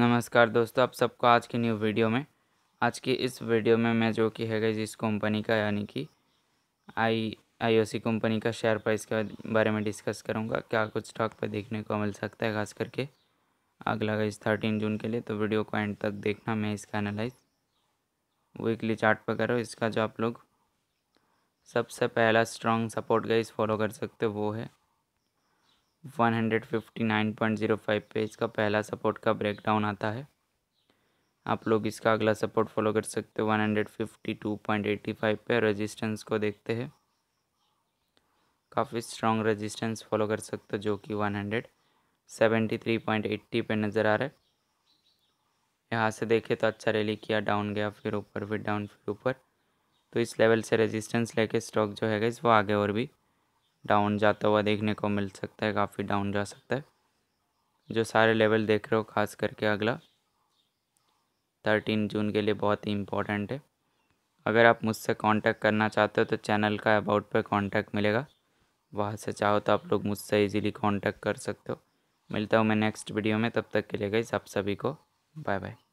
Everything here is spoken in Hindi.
नमस्कार दोस्तों आप सबको आज की न्यू वीडियो में आज की इस वीडियो में मैं जो कि है जिस कंपनी का यानी कि आई आईओसी कंपनी का शेयर प्राइस के बारे में डिस्कस करूंगा क्या कुछ स्टॉक पर देखने को मिल सकता है खास करके अगला इस थर्टीन जून के लिए तो वीडियो को एंड तक देखना मैं इसका एनालाइज वीकली चार्ट पर करो इसका जो आप लोग सबसे पहला स्ट्रॉन्ग सपोर्ट गई फॉलो कर सकते हो वो है 159.05 पे इसका पहला सपोर्ट का ब्रेकडाउन आता है आप लोग इसका अगला सपोर्ट फॉलो कर सकते हो 152.85 पे रेजिस्टेंस को देखते हैं काफ़ी स्ट्रांग रेजिस्टेंस फॉलो कर सकते हो जो कि 173.80 पे नज़र आ रहा है यहाँ से देखे तो अच्छा रैली किया डाउन गया फिर ऊपर फिर डाउन फिर ऊपर तो इस लेवल से रेजिस्टेंस लेके स्टॉक जो है इस वो आगे और भी डाउन जाता हुआ देखने को मिल सकता है काफ़ी डाउन जा सकता है जो सारे लेवल देख रहे हो खास करके अगला थर्टीन जून के लिए बहुत ही इम्पोर्टेंट है अगर आप मुझसे कांटेक्ट करना चाहते हो तो चैनल का अबाउट पर कांटेक्ट मिलेगा वहाँ से चाहो तो आप लोग मुझसे इजीली कांटेक्ट कर सकते हो मिलता हूँ मैं नेक्स्ट वीडियो में तब तक के लिए गई आप सभी को बाय बाय